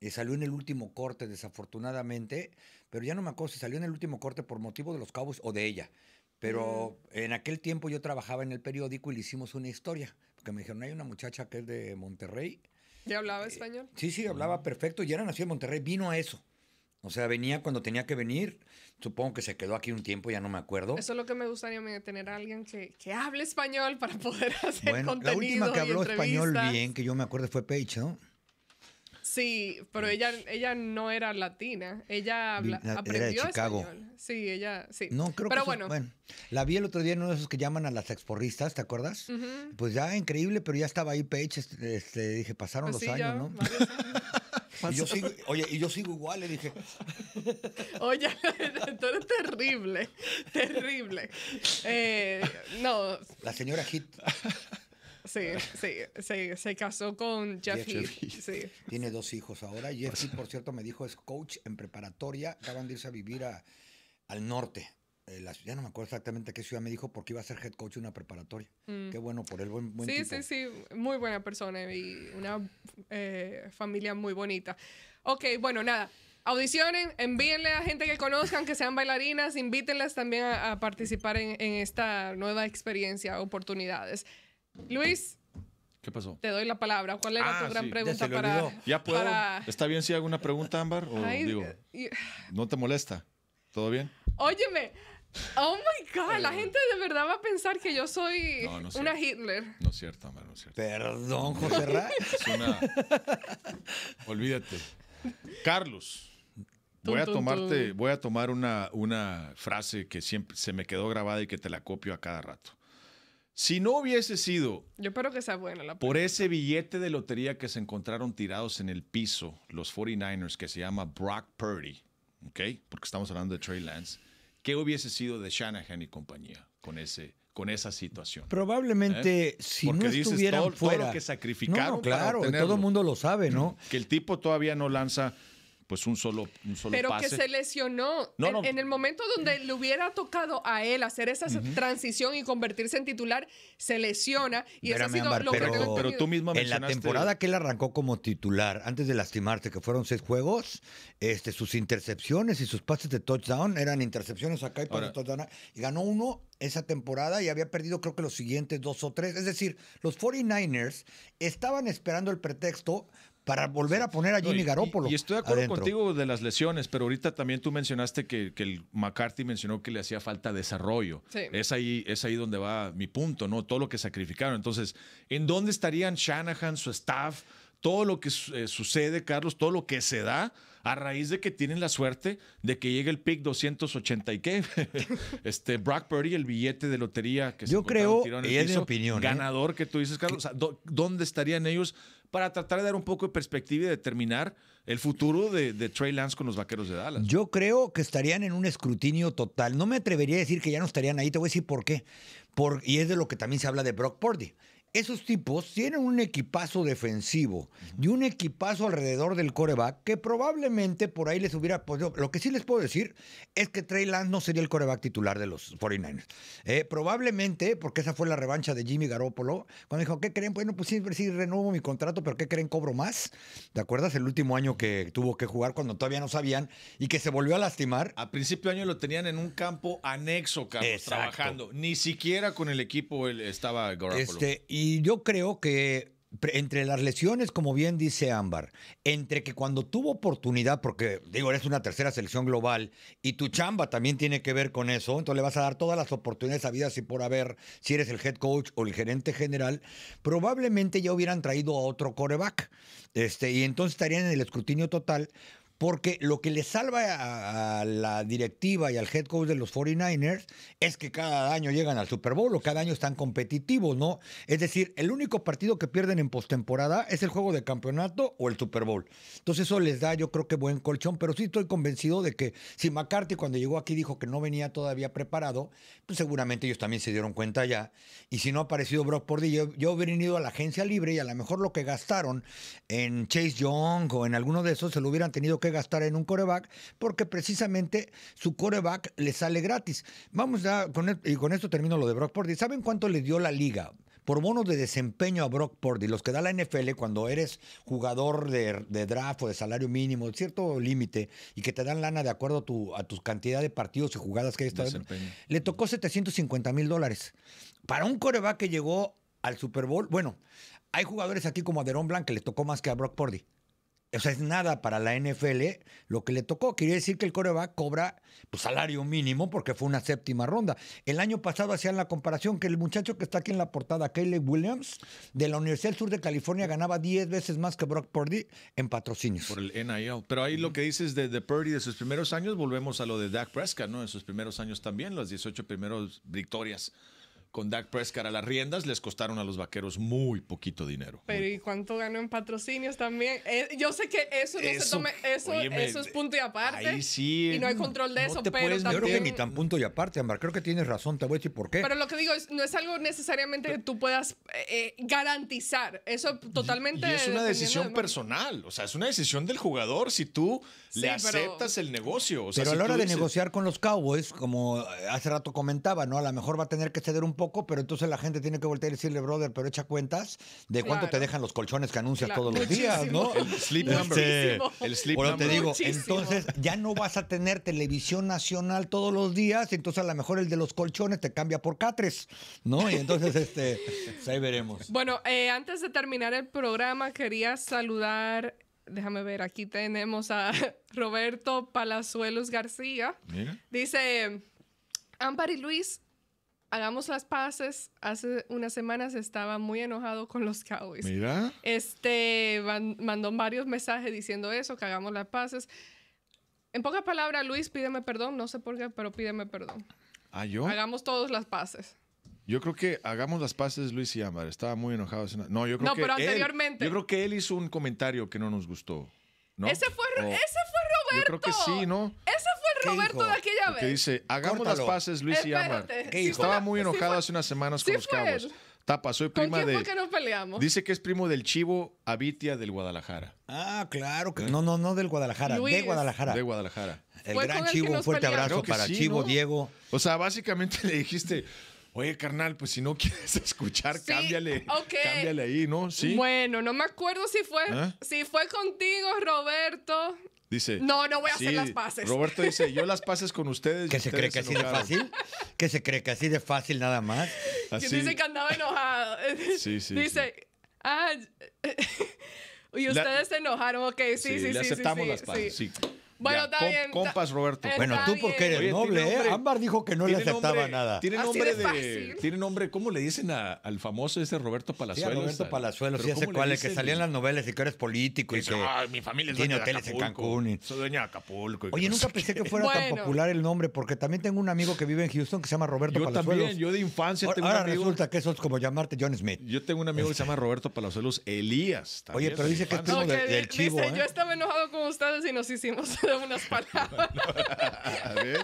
y salió en el último corte, desafortunadamente, pero ya no me acuerdo si salió en el último corte por motivo de los cabos o de ella. Pero mm. en aquel tiempo yo trabajaba en el periódico y le hicimos una historia, porque me dijeron, hay una muchacha que es de Monterrey ¿Y hablaba eh, español? sí, sí, hablaba perfecto. Y era nacido en Monterrey, vino a eso. O sea, venía cuando tenía que venir. Supongo que se quedó aquí un tiempo, ya no me acuerdo. Eso es lo que me gustaría tener a alguien que, hable español para poder hacer bueno, contenido. La última que habló español bien, que yo me acuerdo, fue Paige, Sí, pero ella, ella no era latina. Ella aprendió era de Chicago. Sí, ella, sí. No, creo pero que bueno. La vi el otro día en uno de esos que llaman a las exporristas, ¿te acuerdas? Pues ya, increíble, pero ya estaba ahí Paige. Este, este dije, pasaron pues los años, ¿no? Y yo sigo, oye, y yo sigo igual, le dije. Oye, todo terrible, terrible. Eh, no. La señora Hit sí, ah. sí, sí, se casó con Jeff, Sí. Tiene dos hijos ahora. Jeff este, por cierto, me dijo, es coach en preparatoria. Acaban de irse a vivir a, al norte. Eh, ya no me acuerdo exactamente qué ciudad me dijo porque iba a ser head coach en una preparatoria. Mm. Qué bueno por él, buen, Sí, sí, sí, muy buena persona y una eh, familia muy bonita. Ok, bueno, nada audicionen, envíenle a gente que conozcan, que sean bailarinas, invítenlas también a, participar en, en, esta nueva experiencia, oportunidades. Luis. ¿Qué pasó? Te doy la palabra. ¿Cuál era tu ah, gran pregunta para.? Ya puedo. ¿Está bien si hago una pregunta, Ámbar? ¿no te molesta? ¿Todo bien? Óyeme. Oh my God, la eh. gente de verdad va a pensar que yo soy una Hitler. No es cierto, Ámbar, no es cierto. Perdón, José Ray. Es una. Olvídate. Carlos. Voy a tomarte, voy a tomar una, una frase que siempre se me quedó grabada y que te la copio a cada rato. Si no hubiese sido. Yo espero que Por ese billete de lotería que se encontraron tirados en el piso, los 49ers, que se llama Brock Purdy, ¿ok? Porque estamos hablando de Trey Lance. ¿Qué hubiese sido de Shanahan y compañía con ese con esa situación. Probablemente ¿Eh? si no estuvieran fuera. que sacrificaron. claro, todo el mundo lo sabe, ¿no? Que el tipo todavía no lanza pues un solo, un solo Pero que se lesionó. en, el momento donde le hubiera tocado a él hacer esa transición y convertirse en titular, se lesiona y eso ha sido lo pero, que pero tú mismo En la temporada que él arrancó como titular, antes de lastimarte, que fueron seis juegos, este, sus intercepciones y sus pases de touchdown eran intercepciones acá y para touchdown. Y ganó uno esa temporada y había perdido creo que los siguientes dos o tres. Es decir, los 49ers estaban esperando el pretexto para volver a poner a Jimmy y, Garoppolo. Y, estoy de acuerdo contigo de las lesiones, pero ahorita también tú mencionaste que, el McCarthy mencionó que le hacía falta desarrollo. Es, ahí, es ahí donde va mi punto, ¿no? Todo lo que sacrificaron. Entonces, ¿en dónde estarían Shanahan, su staff? todo lo que eh, sucede, Carlos, todo lo que se da a raíz de que tienen la suerte de que llegue el pick 280 y qué, este Brock Purdy, el billete de lotería que Yo creo, en el y es opinión, ¿eh? ganador que tú dices, Carlos, ¿dónde estarían ellos para tratar de dar un poco de perspectiva y determinar el futuro de, Trey Lance con los vaqueros de Dallas. Yo creo que estarían en un escrutinio total. No me atrevería a decir que ya no estarían ahí, te voy a decir por qué. Por, y es de lo que también se habla de Brock Purdy esos tipos tienen un equipazo defensivo y un equipazo alrededor del coreback que probablemente por ahí les hubiera podido. Pues, lo que sí les puedo decir es que Trey Lance no sería el coreback titular de los 49ers. Eh, probablemente, porque esa fue la revancha de Jimmy Garoppolo, cuando dijo, ¿qué creen? Bueno, pues sí, sí, renuevo mi contrato, pero ¿qué creen? Cobro más. ¿Te acuerdas el último año que tuvo que jugar cuando todavía no sabían y que se volvió a lastimar? A principio de año lo tenían en un campo anexo, Carlos, trabajando. Ni siquiera con el equipo estaba Garoppolo. Este, y yo creo que entre las lesiones, como bien dice Ámbar, entre que cuando tuvo oportunidad, porque digo, eres una tercera selección global y tu chamba también tiene que ver con eso, entonces le vas a dar todas las oportunidades habidas y por haber, si eres el head coach o el gerente general, probablemente ya hubieran traído a otro coreback. Este, y entonces estarían en el escrutinio total, porque lo que le salva a, la directiva y al head coach de los 49ers es que cada año llegan al Super Bowl o cada año están competitivos, ¿no? Es decir, el único partido que pierden en postemporada es el juego de campeonato o el Super Bowl. Entonces eso les da, yo creo que buen colchón, pero sí estoy convencido de que si McCarthy cuando llegó aquí dijo que no venía todavía preparado, pues seguramente ellos también se dieron cuenta ya. Y si no ha aparecido Brock Purdy, yo, yo hubiera ido a la agencia libre y a lo mejor lo que gastaron en Chase Young o en alguno de esos se lo hubieran tenido que gastar en un coreback porque precisamente su coreback le sale gratis. Vamos ya, con e-, y con esto termino lo de Brock Purdy. ¿Saben cuánto le dio la liga? por bonos de desempeño a Brock Purdy, los que da la NFL cuando eres jugador de, draft o de salario mínimo, cierto límite, y que te dan lana de acuerdo a tu, a cantidad de partidos y jugadas que hay estado, le tocó 750 mil dólares. Para un coreback que llegó al Super Bowl, bueno, hay jugadores aquí como a Deron Blanc que le tocó más que a Brock Pordy o sea, es nada para la NFL lo que le tocó. Quiere decir que el coreback cobra pues, salario mínimo porque fue una séptima ronda. El año pasado hacían la comparación que el muchacho que está aquí en la portada, Caleb Williams, de la Universidad del Sur de California, ganaba 10 veces más que Brock Purdy en patrocinios. Por el NIL. Pero ahí lo que dices de, de Purdy de sus primeros años, volvemos a lo de Dak Prescott, ¿no? En sus primeros años también, las 18 primeras victorias con Dak Prescott a las riendas, les costaron a los vaqueros muy poquito dinero. Pero ¿y cuánto ganó en patrocinios también? Eh, yo sé que eso no se tome, eso, es punto y aparte. Y no hay control de eso, pero Yo creo que ni tan punto y aparte, Amar, creo que tienes razón, te voy a decir por qué. Pero lo que digo es, no es algo necesariamente que tú puedas eh, eh, garantizar. Eso totalmente... Y, es una decisión personal, o sea, es una decisión del jugador si tú le aceptas el negocio. pero a la hora de negociar con los Cowboys, como hace rato comentaba, ¿no? A lo mejor va a tener que ceder un poco, pero entonces la gente tiene que voltear y decirle, brother, pero echa cuentas de cuánto te dejan los colchones que anuncias todos los días, ¿no? El sleep este, number. el bueno, te digo, entonces ya no vas a tener televisión nacional todos los días, entonces a lo mejor el de los colchones te cambia por catres, ¿no? Y entonces, este, pues ahí veremos. Bueno, eh, antes de terminar el programa, quería saludar déjame ver, aquí tenemos a Roberto Palazuelos García. Dice, Ampar y Luis, hagamos las paces. Hace unas semanas estaba muy enojado con los Cowboys. Mira. Este mandó varios mensajes diciendo eso, que hagamos las paces. En pocas palabras, Luis, pídeme perdón. No sé por qué, pero pídeme perdón. Ah, yo. Hagamos todos las paces. Yo creo que hagamos las paces Luis y Amar. Estaba muy enojado. No, yo creo pero anteriormente. yo creo que él hizo un comentario que no nos gustó. ¿no? Ese, fue, Roberto. Yo creo que sí, ¿no? Ese Roberto de aquella vez? Que dice, hagamos las paces, Luis y Amar. Estaba muy enojado hace unas semanas con los cabos. Tapa, soy prima ¿Con de. que peleamos? Dice que es primo del Chivo Abitia del Guadalajara. Ah, claro que. ¿Eh? No, no, no del Guadalajara, de Guadalajara. De Guadalajara. El gran Chivo, un fuerte abrazo para Chivo, Diego. O sea, básicamente le dijiste. Oye, carnal, pues si no quieres escuchar, cámbiale, cámbiale ahí, ¿no? Sí. Bueno, no me acuerdo si fue, ¿Eh? si fue contigo, Roberto, Dice. No, no voy a hacer las paces. Roberto dice, yo las pases con ustedes. Que se cree que así de fácil. Que se cree que así de fácil nada más. Así. Que dice que andaba enojado. Sí, sí. Dice, ah. Y ustedes se enojaron, ok, sí, sí, sí. Le aceptamos las paces, sí. Bueno, está Compas Roberto. Bueno, tú porque eres noble, ¿eh? Ámbar dijo que no le aceptaba nada. Tiene nombre de, tiene nombre, ¿cómo le dicen al famoso ese Roberto Palazuelos? Roberto Palazuelos, ese cuál, el que salía en las novelas y que eres político y, que, mi familia tiene hoteles en Cancún. Y... Soy dueña de Acapulco. Oye, nunca pensé que fuera tan popular el nombre porque también tengo un amigo que vive en Houston que se llama Roberto yo También, yo de infancia tengo un amigo, Ahora resulta que eso es como llamarte John Smith. Yo tengo un amigo que se este. llama Roberto Palazuelos Elías. Oye, pero dice que es primo del chivo. Yo ¿eh? estaba enojado con ustedes y nos hicimos de unas palabras.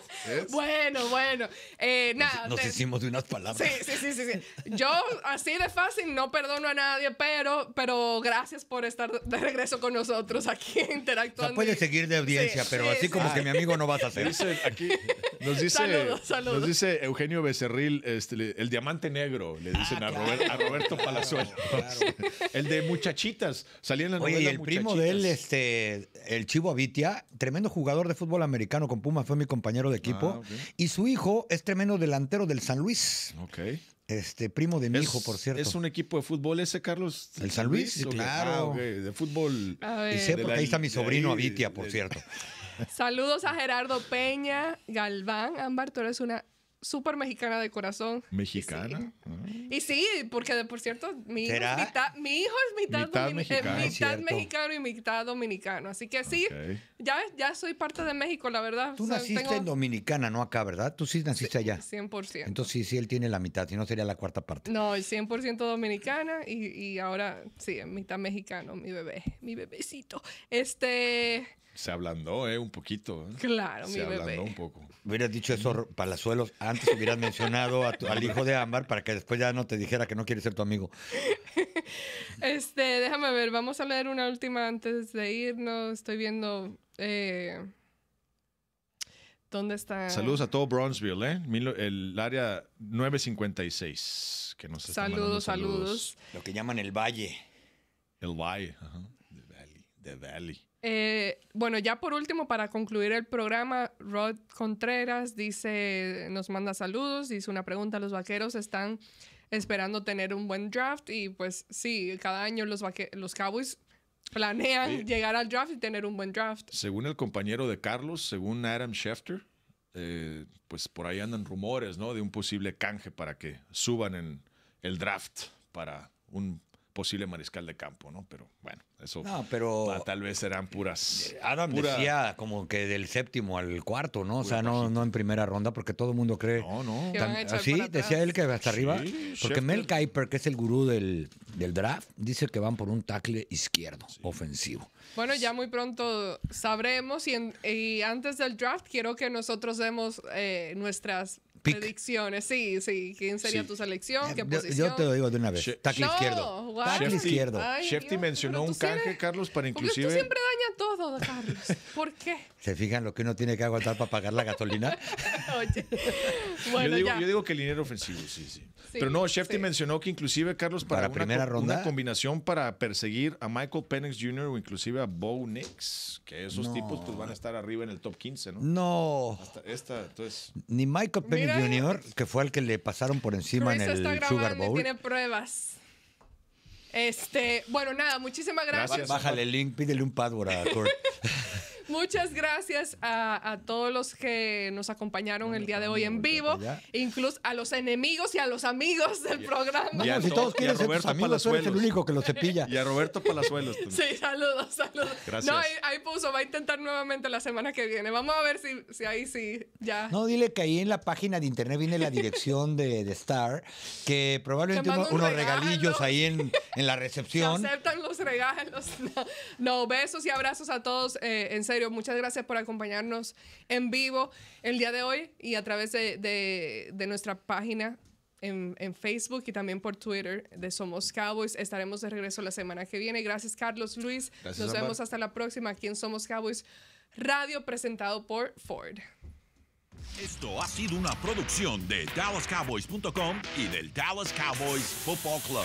Bueno, bueno. Eh, nos, hicimos de unas palabras. Sí, sí, sí, Yo así de fácil no perdono a nadie, pero, pero gracias por estar de regreso con nosotros aquí interactuando. puede seguir de audiencia, pero así como que mi amigo no vas a hacer. aquí nos dice, Nos dice Eugenio Becerril, este, el diamante negro, le ah, dicen a, Roberto Palazuelo. El de muchachitas, salía en la novela el primo este, el Chivo Avitia, tremendo jugador de fútbol americano con Puma fue mi compañero de equipo. Ah, y su hijo es tremendo delantero del San Luis. Ok. Este, primo de mi hijo, por cierto. ¿Es un equipo de fútbol ese, Carlos? ¿El San Luis? Sí, claro. Ah, de fútbol. Y sé porque ahí está mi sobrino Avitia, por cierto. Saludos a Gerardo Peña, Galván, Ámbar, tú eres una súper mexicana de corazón. ¿Mexicana? Ah. Y sí, porque de por cierto, mi hijo, es mitad, mi hijo mitad, eh, mexicano, y mitad dominicano. Así que sí, ya, ya soy parte de México, la verdad. Tú naciste en Dominicana, no acá, ¿verdad? Tú sí naciste allá. 100%. Entonces sí, sí, él tiene la mitad, si no sería la cuarta parte. No, el 100% dominicana y, y ahora sí, mitad mexicano, mi bebé, mi bebecito. Este... Se ablandó, ¿eh? Un poquito. ¿eh? Claro, Se ablandó un poco. Hubieras dicho eso, Palazuelos. Antes hubieras mencionado al hijo de Ámbar para que después ya no te dijera que no quiere ser tu amigo. Este, déjame ver. Vamos a leer una última antes de irnos. Estoy viendo. Eh, ¿Dónde está? Saludos a todo Bronzeville, ¿eh? El área 956. Que saludos, saludos, saludos. Lo que llaman el Valle. El Valle, ajá. De eh, bueno, ya por último, para concluir el programa, Rod Contreras dice, nos manda saludos, dice una pregunta, los vaqueros están esperando tener un buen draft y pues sí, cada año los, los Cowboys planean llegar al draft y tener un buen draft. Según el compañero de Carlos, según Adam Schefter, eh, pues por ahí andan rumores, ¿no? De un posible canje para que suban en el draft para un posible mariscal de campo, ¿no? Pero bueno, eso no, pero, tal vez serán puras. Eh, Adam decía como que del séptimo al cuarto, ¿no? O sea, no, en primera ronda, porque todo el mundo cree. No, no. Así decía él que hasta arriba. porque Mel que es el gurú del, draft, dice que van por un tackle izquierdo, ofensivo. Bueno, ya muy pronto sabremos y, antes del draft quiero que nosotros demos eh, nuestras Predicciones, sí, sí. ¿Quién sería tu selección? ¿Qué eh, posición? Yo te lo digo de una vez. Tackle izquierdo. Tackle izquierdo. Shefty mencionó un canje, Carlos, para inclusive. siempre daña todo, Carlos. ¿Por qué? ¿Se fijan lo que uno tiene que aguantar para pagar la gasolina? yo, digo, que el dinero ofensivo, sí, sí. Pero no, Shefty mencionó que inclusive, Carlos, para, una, primera ronda. combinación para perseguir a Michael Penix Jr. o inclusive a Bo Nix, que esos tipos pues van a estar arriba en el top 15, ¿no? No. esta, entonces. Ni Michael Penix Junior, que fue al que le pasaron por encima en el Sugar Bowl. tiene pruebas. Este, bueno, nada, muchísimas gracias. Bájale el link, pídele un password a Kurt. Muchas gracias a, todos los que nos acompañaron el día de hoy en vivo, pues incluso a los enemigos y a los amigos del programa. Y a, si todos quieren ser amigos, el único que cepilla. Y a Roberto Palazuelos. Sí, saludos, saludos. Gracias. No, ahí, puso, va a intentar nuevamente la semana que viene. Vamos a ver si, si ahí sí ya. No, dile que ahí en la página de internet viene la dirección de, Star, que probablemente unos regalillos ahí en, la recepción. aceptan los regalos. No, besos y abrazos a todos eh, en serio muchas gracias por acompañarnos en vivo el día de hoy y a través de, nuestra página en, Facebook y también por Twitter de Somos Cowboys. Estaremos de regreso la semana que viene. Gracias, Carlos Luis. Nos vemos hasta la próxima aquí en Somos Cowboys Radio, presentado por Ford. Esto ha sido una producción de DallasCowboys.com y del Dallas Cowboys Football Club.